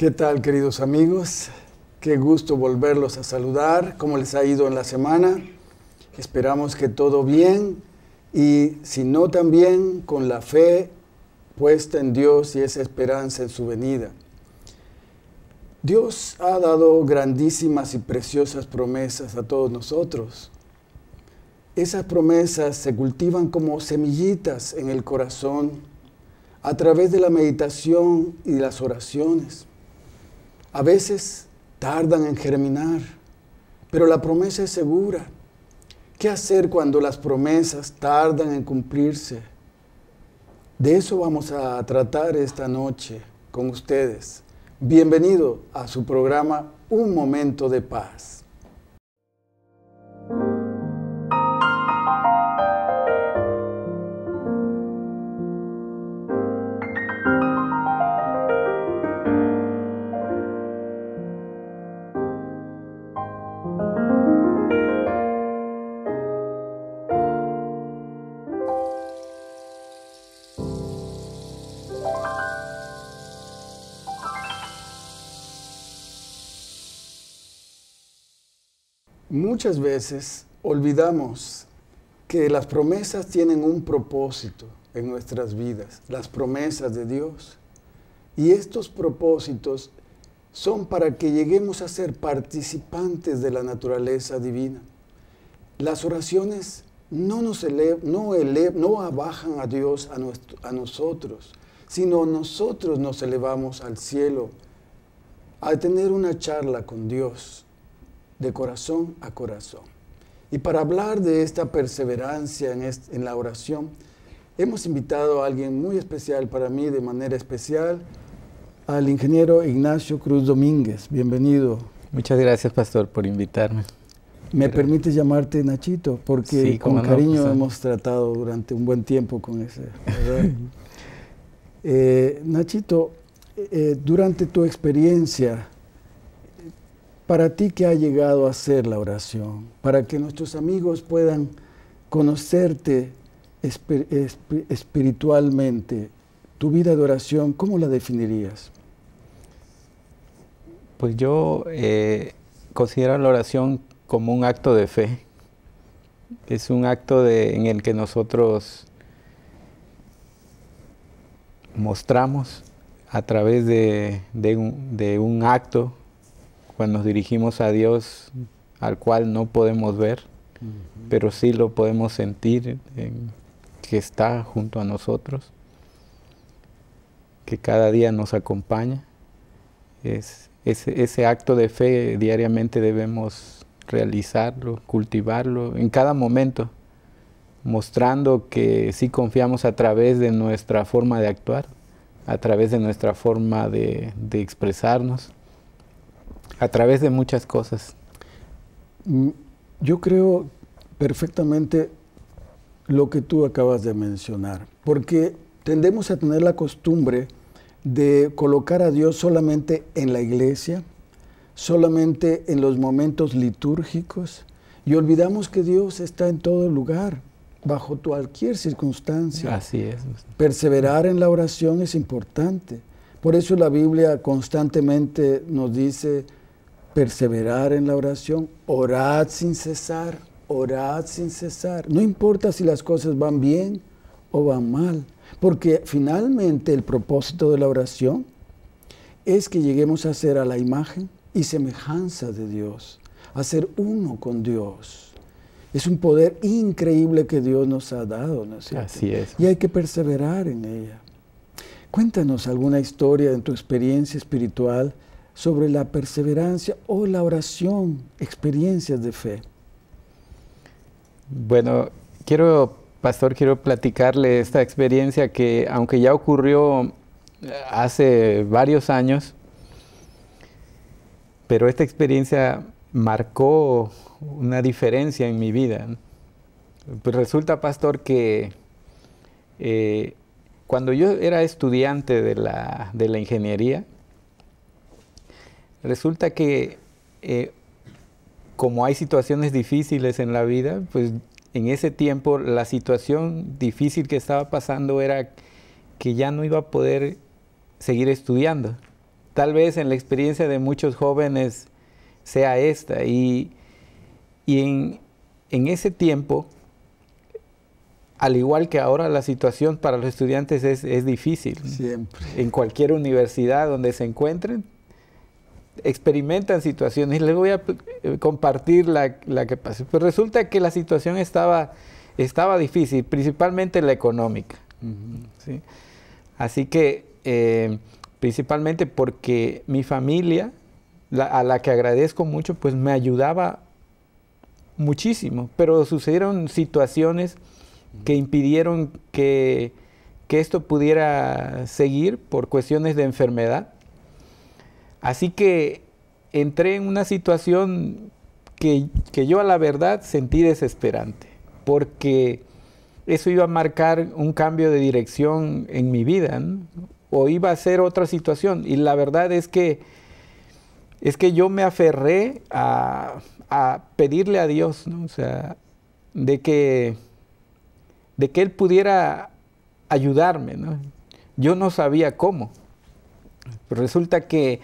¿Qué tal, queridos amigos? Qué gusto volverlos a saludar. ¿Cómo les ha ido en la semana? Esperamos que todo bien y si no también con la fe puesta en Dios y esa esperanza en su venida. Dios ha dado grandísimas y preciosas promesas a todos nosotros. Esas promesas se cultivan como semillitas en el corazón a través de la meditación y las oraciones a veces tardan en germinar, pero la promesa es segura. ¿Qué hacer cuando las promesas tardan en cumplirse? De eso vamos a tratar esta noche con ustedes. Bienvenido a su programa Un Momento de Paz. muchas veces olvidamos que las promesas tienen un propósito en nuestras vidas, las promesas de Dios. Y estos propósitos son para que lleguemos a ser participantes de la naturaleza divina. Las oraciones no, nos elevan, no, abajan a Dios a nosotros, sino nosotros nos elevamos al cielo a tener una charla con Dios, de corazón a corazón. Y para hablar de esta perseverancia en, la oración, hemos invitado a alguien muy especial para mí, de manera especial, al ingeniero Ignacio Cruz Domínguez. Bienvenido. Muchas gracias, pastor, por invitarme. Me permite llamarte Nachito, porque con cariño pues, hemos tratado durante un buen tiempo con ese. Eh, Nachito, eh, eh, durante tu experiencia para ti que ha llegado a ser la oración, para que nuestros amigos puedan conocerte espiritualmente, tu vida de oración, ¿cómo la definirías? Pues yo eh, considero la oración como un acto de fe. Es un acto en el que nosotros mostramos a través de un acto cuando nos dirigimos a Dios al cual no podemos ver, pero sí lo podemos sentir que está junto a nosotros, que cada día nos acompaña. Es, ese, acto de fe diariamente debemos realizarlo, cultivarlo en cada momento, mostrando que sí confiamos a través de nuestra forma de actuar, a través de nuestra forma de expresarnos a través de muchas cosas. Mm, yo creo perfectamente lo que tú acabas de mencionar, porque tendemos a tener la costumbre de colocar a Dios solamente en la iglesia, solamente en los momentos litúrgicos, y olvidamos que Dios está en todo lugar, bajo cualquier circunstancia. Así es. Perseverar en la oración es importante. Por eso la Biblia constantemente nos dice, perseverar en la oración, orad sin cesar, orad sin cesar. No importa si las cosas van bien o van mal, porque finalmente el propósito de la oración es que lleguemos a ser a la imagen y semejanza de Dios, a ser uno con Dios. Es un poder increíble que Dios nos ha dado, ¿no es cierto? Así es. Y hay que perseverar en ella. Cuéntanos alguna historia en tu experiencia espiritual sobre la perseverancia o la oración, experiencias de fe. Bueno, quiero, pastor, quiero platicarle esta experiencia que aunque ya ocurrió eh, hace varios años, pero esta experiencia marcó una diferencia en mi vida. Pues resulta, pastor, que eh, cuando yo era estudiante de la ingeniería, Resulta que eh, como hay situaciones difíciles en la vida, pues en ese tiempo la situación difícil que estaba pasando era que ya no iba a poder seguir estudiando. Tal vez en la experiencia de muchos jóvenes sea esta. Y, y en, ese tiempo, al igual que ahora la situación para los estudiantes es, es, difícil. Siempre. En cualquier universidad donde se encuentren, experimentan situaciones y les voy a eh, compartir la, que pasó. Pues resulta que la situación estaba, estaba difícil, principalmente la económica. Así que eh, principalmente porque mi familia, a la que agradezco mucho, pues me ayudaba muchísimo, pero sucedieron situaciones que impidieron que, que esto pudiera seguir por cuestiones de enfermedad. Así que entré en una situación que, yo a la verdad sentí desesperante, porque eso iba a marcar un cambio de dirección en mi vida, o iba a ser otra situación. Y la verdad es que, es que yo me aferré a, pedirle a Dios, ¿no? o sea, de que, de que Él pudiera ayudarme. ¿no? Yo no sabía cómo. Pero resulta que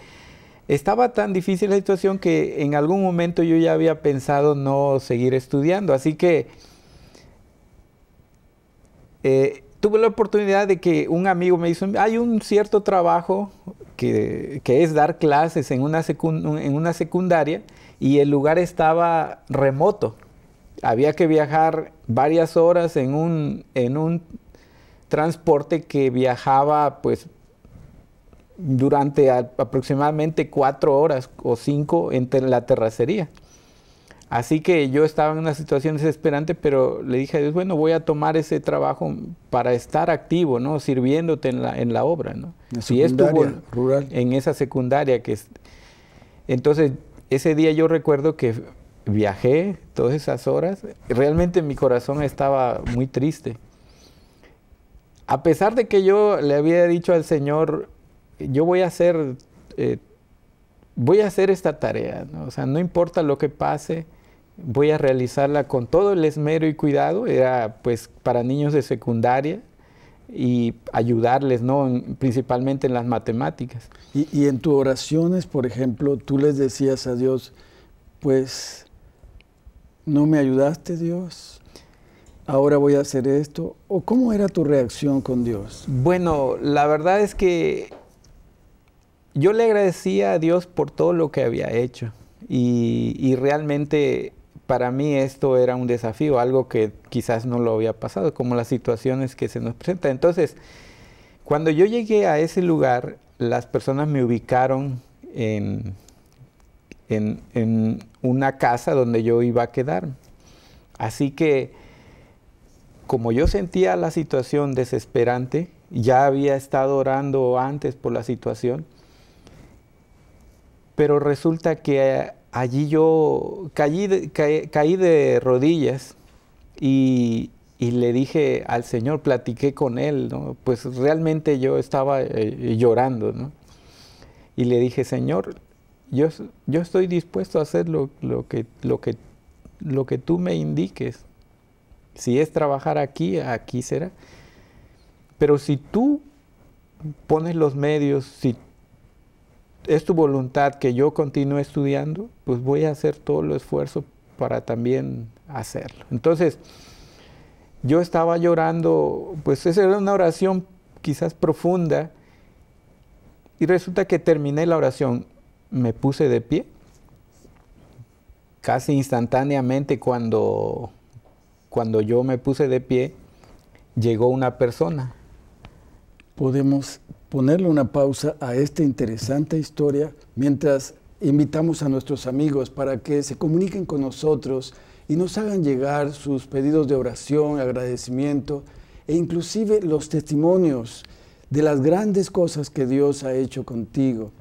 estaba tan difícil la situación que en algún momento yo ya había pensado no seguir estudiando. Así que eh, tuve la oportunidad de que un amigo me hizo, hay un cierto trabajo que, es dar clases en una, en una secundaria y el lugar estaba remoto. Había que viajar varias horas en un, en un transporte que viajaba pues durante aproximadamente cuatro horas o cinco en la terracería. Así que yo estaba en una situación desesperante, pero le dije a bueno, voy a tomar ese trabajo para estar activo, ¿no? Sirviéndote en la, obra, ¿no? La y estuvo rural. en esa secundaria que es... Entonces, ese día yo recuerdo que viajé todas esas horas. Realmente mi corazón estaba muy triste. A pesar de que yo le había dicho al Señor, yo voy a hacer, eh, voy a hacer esta tarea, ¿no? o sea, no importa lo que pase, voy a realizarla con todo el esmero y cuidado, era pues para niños de secundaria y ayudarles, ¿no? principalmente en las matemáticas. Y, y en tus oraciones, por ejemplo, tú les decías a Dios, pues, no me ayudaste Dios, ahora voy a hacer esto? ¿O cómo era tu reacción con Dios? Bueno, la verdad es que yo le agradecía a Dios por todo lo que había hecho y, realmente para mí esto era un desafío, algo que quizás no lo había pasado, como las situaciones que se nos presentan. Entonces, cuando yo llegué a ese lugar, las personas me ubicaron en una casa donde yo iba a quedar. Así que, como yo sentía la situación desesperante, ya había estado orando antes por la situación, pero resulta que eh, allí yo caí de, rodillas y, le dije al Señor, platiqué con Él, pues realmente yo estaba eh, llorando, y le dije, Señor, yo, yo estoy dispuesto a hacer lo, que, lo, que, lo que tú me indiques. Si es trabajar aquí, aquí será. Pero si tú pones los medios, si es tu voluntad que yo continúe estudiando, pues voy a hacer todo el esfuerzo para también hacerlo. Entonces, yo estaba llorando, pues esa era una oración quizás profunda, y resulta que terminé la oración, me puse de pie, casi instantáneamente cuando, cuando yo me puse de pie, llegó una persona. Podemos ponerle una pausa a esta interesante historia mientras invitamos a nuestros amigos para que se comuniquen con nosotros y nos hagan llegar sus pedidos de oración, agradecimiento e inclusive los testimonios de las grandes cosas que Dios ha hecho contigo.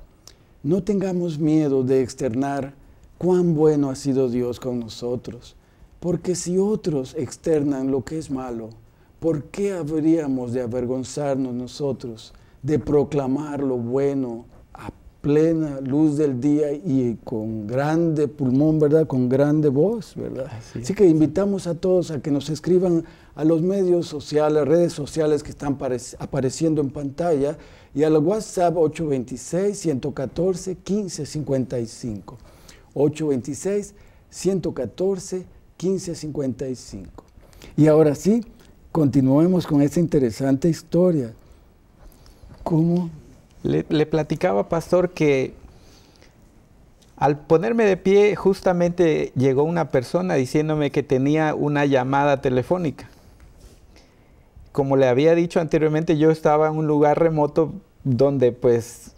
No tengamos miedo de externar cuán bueno ha sido Dios con nosotros, porque si otros externan lo que es malo, ¿por qué habríamos de avergonzarnos nosotros? de proclamar lo bueno a plena luz del día y con grande pulmón, ¿verdad? Con grande voz, ¿verdad? Así, que invitamos a todos a que nos escriban a los medios sociales, redes sociales que están apareciendo en pantalla y al WhatsApp 826-114-1555. 826-114-1555. Y ahora sí, continuemos con esta interesante historia ¿Cómo? Le, le, platicaba, pastor, que al ponerme de pie, justamente llegó una persona diciéndome que tenía una llamada telefónica. Como le había dicho anteriormente, yo estaba en un lugar remoto donde pues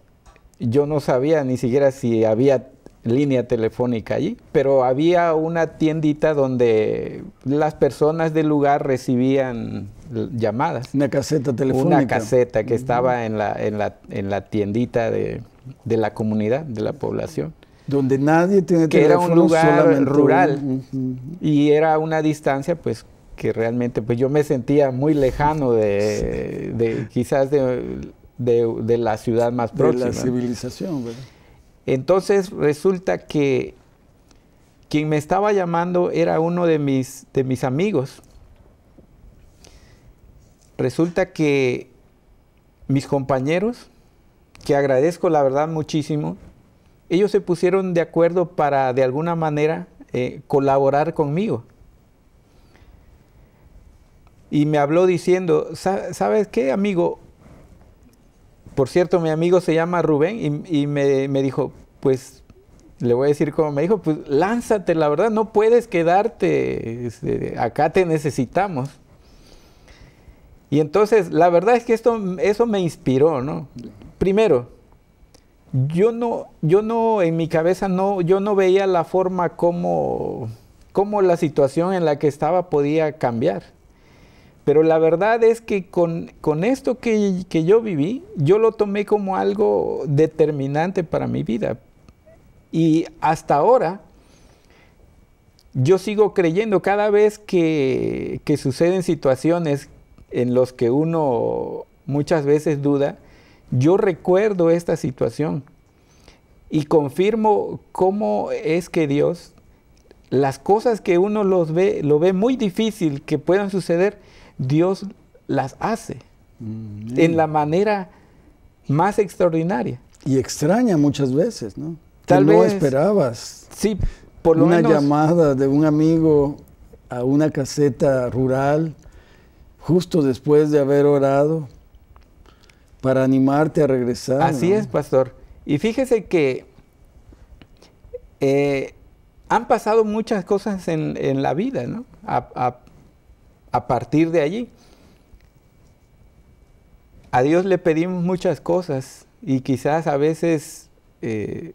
yo no sabía ni siquiera si había línea telefónica allí, pero había una tiendita donde las personas del lugar recibían llamadas. Una caseta telefónica. Una caseta que estaba en la, en la, en la tiendita de, la comunidad, de la población. Donde nadie tiene que era un lugar rural y era una distancia pues que realmente pues yo me sentía muy lejano de, quizás de, de la ciudad más próxima. De la civilización, ¿verdad? Entonces resulta que quien me estaba llamando era uno de mis, de mis amigos. Resulta que mis compañeros, que agradezco la verdad muchísimo, ellos se pusieron de acuerdo para de alguna manera eh, colaborar conmigo. Y me habló diciendo, ¿sabes qué, amigo? Por cierto, mi amigo se llama Rubén y, me, dijo, pues, le voy a decir cómo me dijo, pues lánzate, la verdad, no puedes quedarte, este, acá te necesitamos. Y entonces, la verdad es que esto, eso me inspiró, ¿no? Primero, yo no, yo no, en mi cabeza no, yo no veía la forma como la situación en la que estaba podía cambiar. Pero la verdad es que con, con esto que, que, yo viví, yo lo tomé como algo determinante para mi vida. Y hasta ahora, yo sigo creyendo cada vez que, que suceden situaciones en las que uno muchas veces duda, yo recuerdo esta situación y confirmo cómo es que Dios, las cosas que uno los ve, lo ve muy difícil que puedan suceder, Dios las hace mm, en la manera más extraordinaria. Y extraña muchas veces, ¿no? Tal vez. No esperabas. Sí, por lo una menos. Una llamada de un amigo a una caseta rural, justo después de haber orado, para animarte a regresar. Así es, pastor. Y fíjese que eh, han pasado muchas cosas en, la vida, ¿no? a partir de allí. A Dios le pedimos muchas cosas y quizás a veces eh,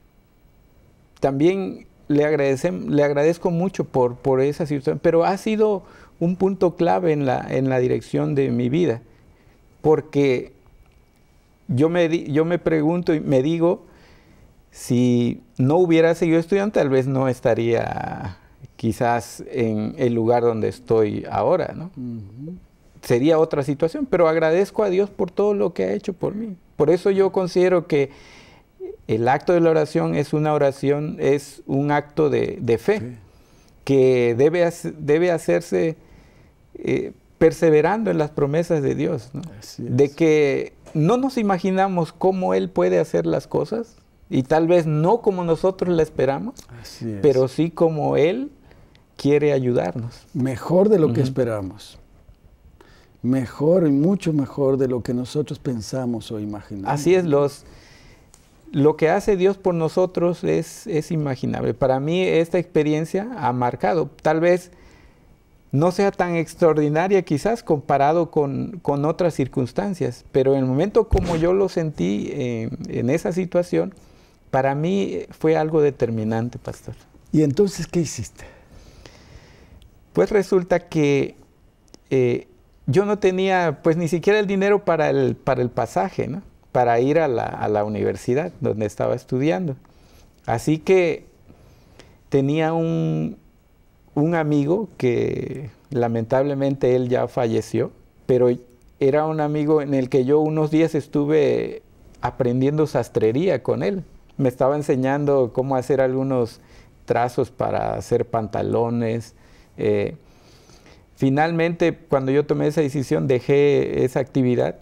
también le, le agradezco mucho por, esa situación, pero ha sido un punto clave en la, en la dirección de mi vida, porque yo me, yo me pregunto y me digo, si no hubiera seguido estudiando, tal vez no estaría quizás en el lugar donde estoy ahora, ¿no? Sería otra situación, pero agradezco a Dios por todo lo que ha hecho por mí. Por eso yo considero que el acto de la oración es una oración, es un acto de, fe, que debe, debe hacerse eh, perseverando en las promesas de Dios, ¿no? de que no nos imaginamos cómo Él puede hacer las cosas, y tal vez no como nosotros la esperamos, pero sí como Él quiere ayudarnos. Mejor de lo que esperamos. Mejor y mucho mejor de lo que nosotros pensamos o imaginamos. Así es, los, lo que hace Dios por nosotros es, es imaginable. Para mí esta experiencia ha marcado. Tal vez no sea tan extraordinaria quizás comparado con, otras circunstancias, pero en el momento como yo lo sentí eh, en esa situación, para mí fue algo determinante, pastor. ¿Y entonces qué hiciste? Pues resulta que eh, yo no tenía pues ni siquiera el dinero para el, para el pasaje, para ir a la, universidad donde estaba estudiando. Así que tenía un, un amigo que lamentablemente él ya falleció, pero era un amigo en el que yo unos días estuve aprendiendo sastrería con él. Me estaba enseñando cómo hacer algunos trazos para hacer pantalones, eh, finalmente, cuando yo tomé esa decisión, dejé esa actividad.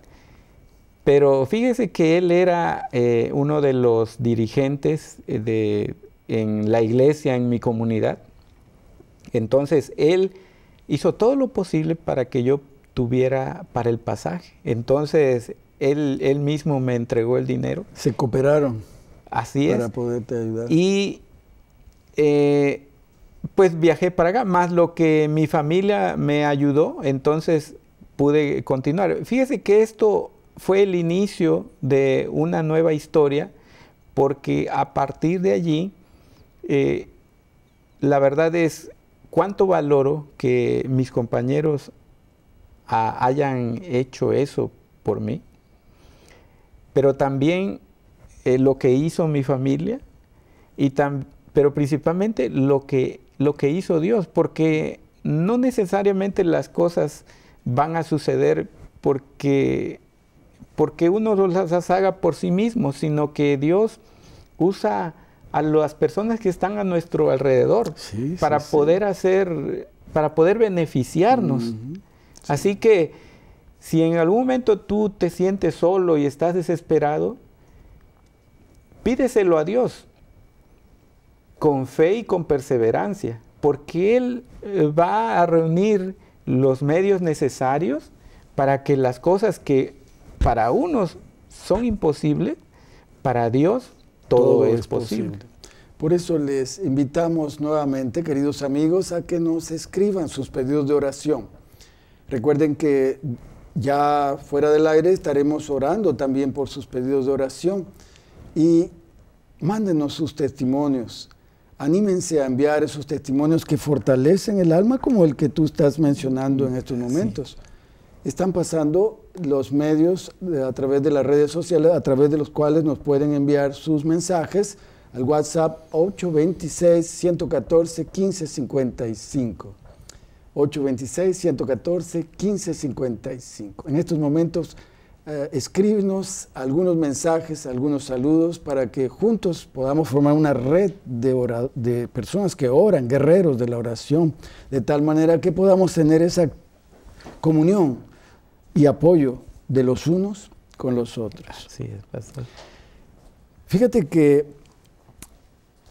Pero fíjese que él era eh, uno de los dirigentes eh, de, en la iglesia, en mi comunidad. Entonces, él hizo todo lo posible para que yo tuviera para el pasaje. Entonces, él, él mismo me entregó el dinero. Se cooperaron. Así es. Para poderte ayudar. Y pues viajé para acá, más lo que mi familia me ayudó, entonces pude continuar. Fíjese que esto fue el inicio de una nueva historia, porque a partir de allí, eh, la verdad es cuánto valoro que mis compañeros hayan hecho eso por mí, pero también eh, lo que hizo mi familia, y pero principalmente lo que lo que hizo Dios, porque no necesariamente las cosas van a suceder porque, porque uno las haga por sí mismo, sino que Dios usa a las personas que están a nuestro alrededor para poder hacer, para poder beneficiarnos. Así que si en algún momento tú te sientes solo y estás desesperado, pídeselo a Dios con fe y con perseverancia, porque Él eh, va a reunir los medios necesarios para que las cosas que para unos son imposibles, para Dios todo, es, posible. posible. Por eso les invitamos nuevamente, queridos amigos, a que nos escriban sus pedidos de oración. Recuerden que ya fuera del aire estaremos orando también por sus pedidos de oración y mándenos sus testimonios anímense a enviar esos testimonios que fortalecen el alma como el que tú estás mencionando en mm, estos momentos. Están pasando los medios eh, a través de las redes sociales, a través de los cuales nos pueden enviar sus mensajes al WhatsApp 826-114-1555. 826-114-1555. En estos momentos eh, algunos mensajes, algunos saludos para que juntos podamos formar una red de, personas que oran, guerreros de la oración, de tal manera que podamos tener esa comunión y apoyo de los unos con los otros. sí pastor. Fíjate que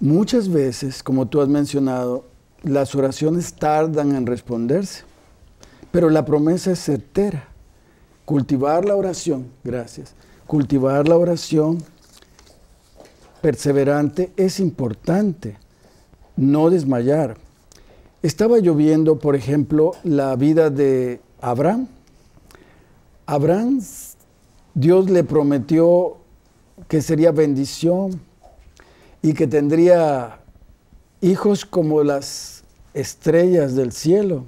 muchas veces, como tú has mencionado, las oraciones tardan en responderse, pero la promesa es certera. Cultivar la oración, gracias. Cultivar la oración perseverante es importante. No desmayar. Estaba lloviendo, por ejemplo, la vida de Abraham. Abraham, Dios le prometió que sería bendición y que tendría hijos como las estrellas del cielo.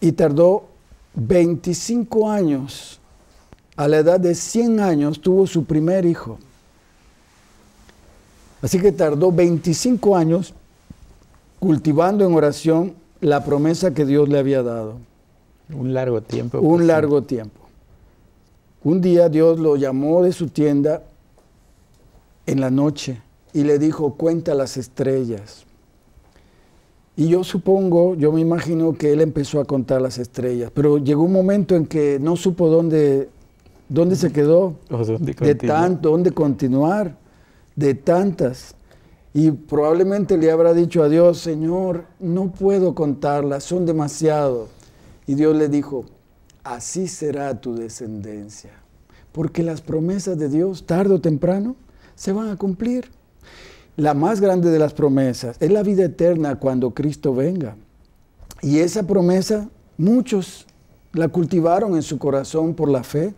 Y tardó 25 años, a la edad de 100 años, tuvo su primer hijo. Así que tardó 25 años cultivando en oración la promesa que Dios le había dado. Un largo tiempo. Un pues, largo tiempo. Un día Dios lo llamó de su tienda en la noche y le dijo, cuenta las estrellas. Y yo supongo, yo me imagino que él empezó a contar las estrellas, pero llegó un momento en que no supo dónde, se quedó, de tanto, dónde continuar, de tantas. Y probablemente le habrá dicho a Dios, Señor, no puedo contarlas, son demasiado. Y Dios le dijo, así será tu descendencia, porque las promesas de Dios, tarde o temprano, se van a cumplir la más grande de las promesas es la vida eterna cuando Cristo venga. Y esa promesa muchos la cultivaron en su corazón por la fe,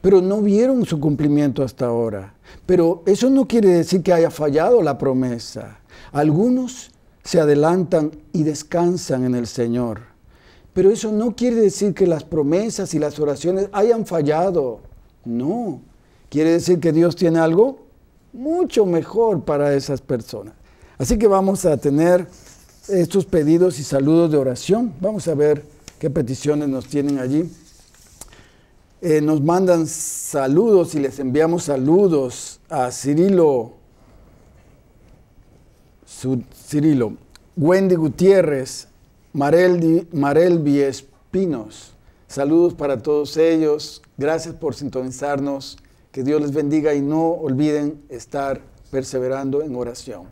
pero no vieron su cumplimiento hasta ahora. Pero eso no quiere decir que haya fallado la promesa. Algunos se adelantan y descansan en el Señor. Pero eso no quiere decir que las promesas y las oraciones hayan fallado. No. Quiere decir que Dios tiene algo mucho mejor para esas personas. Así que vamos a tener estos pedidos y saludos de oración. Vamos a ver qué peticiones nos tienen allí. Eh, nos mandan saludos y les enviamos saludos a Cirilo, Cirilo, Wendy Gutiérrez, Mareldi, Marelvi Espinos. Saludos para todos ellos. Gracias por sintonizarnos que Dios les bendiga y no olviden estar perseverando en oración.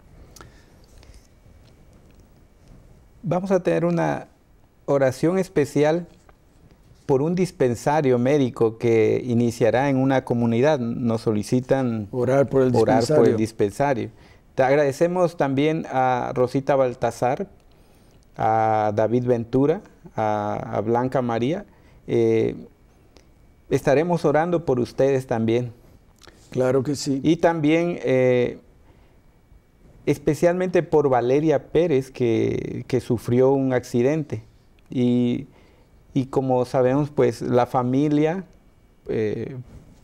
Vamos a tener una oración especial por un dispensario médico que iniciará en una comunidad. Nos solicitan orar por el dispensario. Te agradecemos también a Rosita Baltazar, a David Ventura, a, Blanca María. Eh, estaremos orando por ustedes también. Claro que sí. Y también, eh, especialmente por Valeria Pérez, que, sufrió un accidente. Y, como sabemos, pues la familia eh,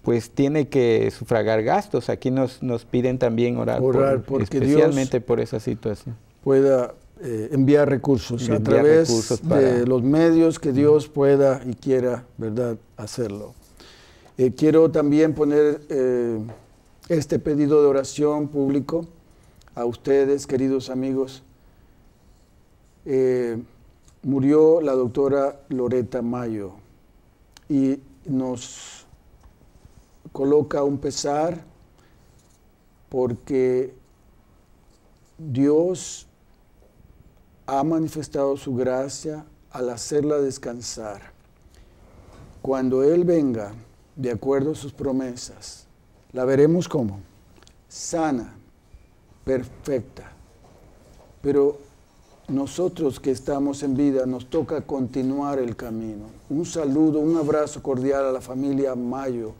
pues tiene que sufragar gastos. Aquí nos, nos piden también orar, por, especialmente por esa situación. Pueda eh, enviar recursos a través de los medios que Dios pueda y quiera, ¿verdad?, hacerlo. Eh, quiero también poner eh, este pedido de oración público a ustedes, queridos amigos. murió la doctora Loreta Mayo y nos coloca un pesar porque Dios ha manifestado su gracia al hacerla descansar. Cuando Él venga, de acuerdo a sus promesas, la veremos como sana, perfecta. Pero nosotros que estamos en vida nos toca continuar el camino. Un saludo, un abrazo cordial a la familia Mayo,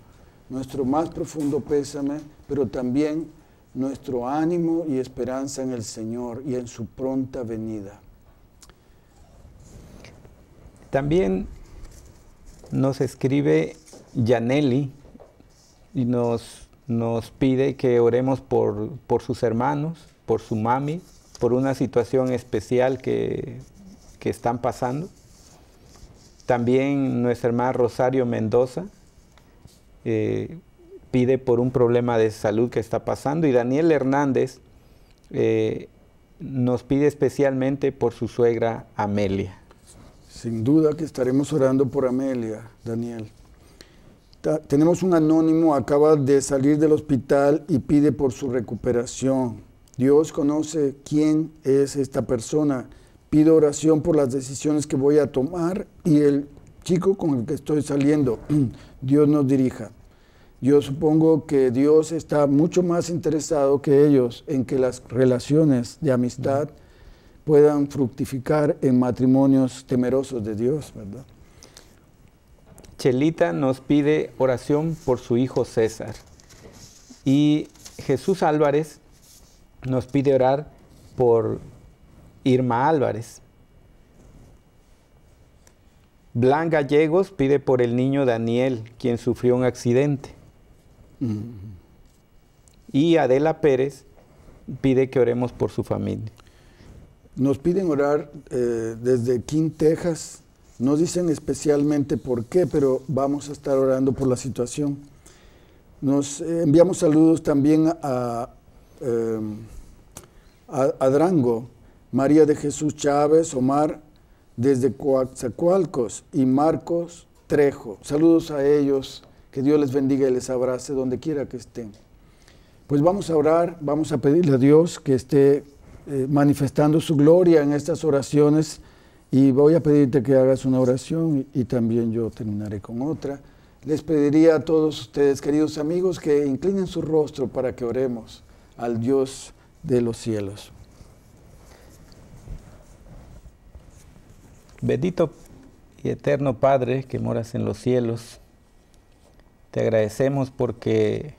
nuestro más profundo pésame, pero también nuestro ánimo y esperanza en el Señor y en su pronta venida. También nos escribe Janelli y nos, nos pide que oremos por, sus hermanos, por su mami, por una situación especial que, están pasando. También nuestra hermana Rosario Mendoza eh, pide por un problema de salud que está pasando y Daniel Hernández eh, nos pide especialmente por su suegra Amelia. Sin duda que estaremos orando por Amelia, Daniel. tenemos un anónimo, acaba de salir del hospital y pide por su recuperación. Dios conoce quién es esta persona. Pido oración por las decisiones que voy a tomar y el chico con el que estoy saliendo. Dios nos dirija. Yo supongo que Dios está mucho más interesado que ellos en que las relaciones de amistad puedan fructificar en matrimonios temerosos de Dios, ¿verdad? Chelita nos pide oración por su hijo César. Y Jesús Álvarez nos pide orar por Irma Álvarez. Blanca Gallegos pide por el niño Daniel, quien sufrió un accidente. Y Adela Pérez pide que oremos por su familia. Nos piden orar eh, desde King, Texas. No dicen especialmente por qué, pero vamos a estar orando por la situación. Nos eh, enviamos saludos también a, a, eh, Drango, María de Jesús Chávez, Omar desde Coatzacoalcos y Marcos Trejo. Saludos a ellos que Dios les bendiga y les abrace donde quiera que estén. Pues vamos a orar, vamos a pedirle a Dios que esté eh, manifestando su gloria en estas oraciones y voy a pedirte que hagas una oración y, y también yo terminaré con otra. Les pediría a todos ustedes, queridos amigos, que inclinen su rostro para que oremos al Dios de los cielos. Bendito y eterno Padre que moras en los cielos te agradecemos porque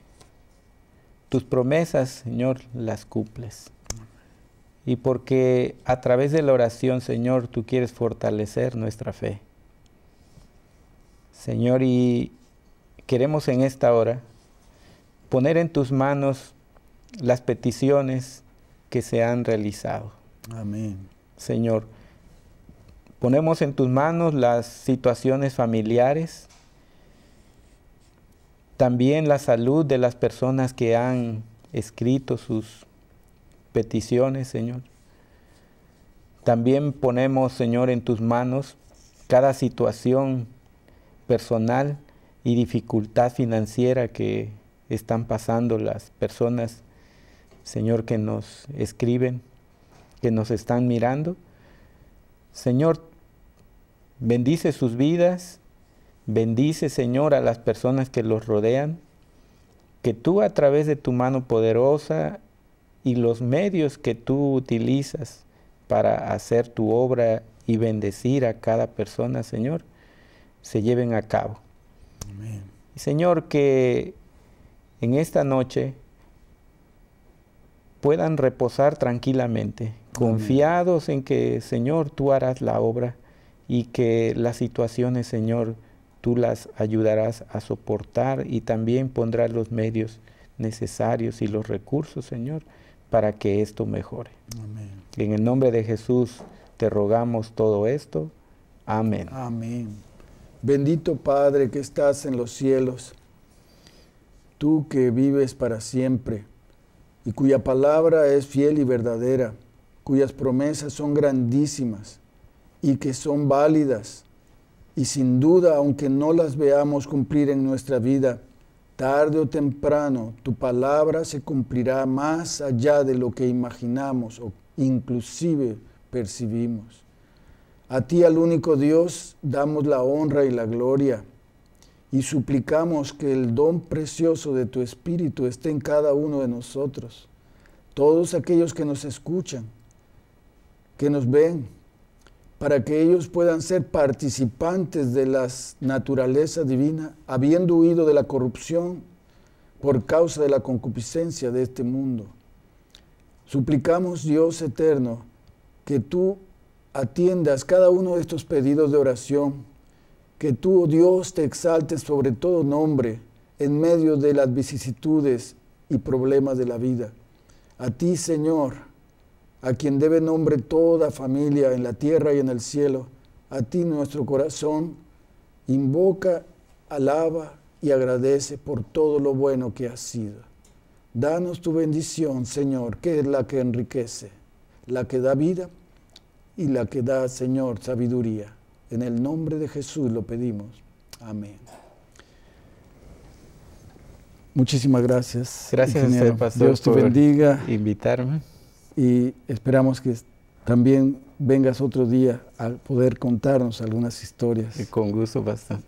tus promesas, Señor, las cumples. Y porque a través de la oración, Señor, tú quieres fortalecer nuestra fe. Señor, y queremos en esta hora poner en tus manos las peticiones que se han realizado. Amén. Señor, ponemos en tus manos las situaciones familiares, también la salud de las personas que han escrito sus peticiones, Señor. También ponemos, Señor, en tus manos cada situación personal y dificultad financiera que están pasando las personas, Señor, que nos escriben, que nos están mirando. Señor, bendice sus vidas, Bendice, Señor, a las personas que los rodean, que tú a través de tu mano poderosa y los medios que tú utilizas para hacer tu obra y bendecir a cada persona, Señor, se lleven a cabo. Amén. Señor, que en esta noche puedan reposar tranquilamente, confiados en que, Señor, tú harás la obra y que las situaciones, Señor, tú las ayudarás a soportar y también pondrás los medios necesarios y los recursos, Señor, para que esto mejore. Amén. En el nombre de Jesús te rogamos todo esto. Amén. Amén. Bendito Padre que estás en los cielos, tú que vives para siempre y cuya palabra es fiel y verdadera, cuyas promesas son grandísimas y que son válidas y sin duda, aunque no las veamos cumplir en nuestra vida, tarde o temprano tu palabra se cumplirá más allá de lo que imaginamos o inclusive percibimos. A ti al único Dios damos la honra y la gloria y suplicamos que el don precioso de tu Espíritu esté en cada uno de nosotros, todos aquellos que nos escuchan, que nos ven, para que ellos puedan ser participantes de la naturaleza divina, habiendo huido de la corrupción por causa de la concupiscencia de este mundo. Suplicamos, Dios eterno, que tú atiendas cada uno de estos pedidos de oración, que tú, oh Dios, te exaltes sobre todo nombre en medio de las vicisitudes y problemas de la vida. A ti, Señor, a quien debe nombre toda familia en la tierra y en el cielo, a ti nuestro corazón invoca, alaba y agradece por todo lo bueno que has sido. Danos tu bendición, Señor, que es la que enriquece, la que da vida y la que da, Señor, sabiduría. En el nombre de Jesús lo pedimos. Amén. Muchísimas gracias. Gracias, señor. Pastor. Dios te bendiga. Invitarme y esperamos que también vengas otro día a poder contarnos algunas historias. Y con gusto bastante.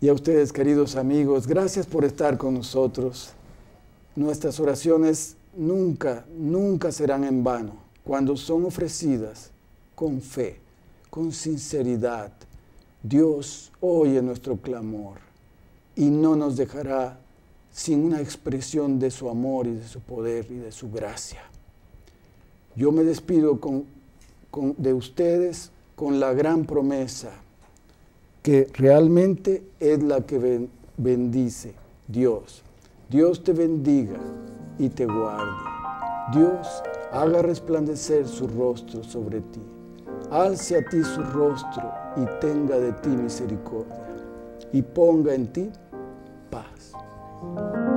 Y a ustedes, queridos amigos, gracias por estar con nosotros. Nuestras oraciones nunca, nunca serán en vano cuando son ofrecidas con fe, con sinceridad. Dios oye nuestro clamor y no nos dejará sin una expresión de su amor y de su poder y de su gracia. Yo me despido con, de ustedes con la gran promesa que realmente es la que bendice Dios. Dios te bendiga y te guarde. Dios haga resplandecer su rostro sobre ti. Alce a ti su rostro y tenga de ti misericordia. Y ponga en ti paz.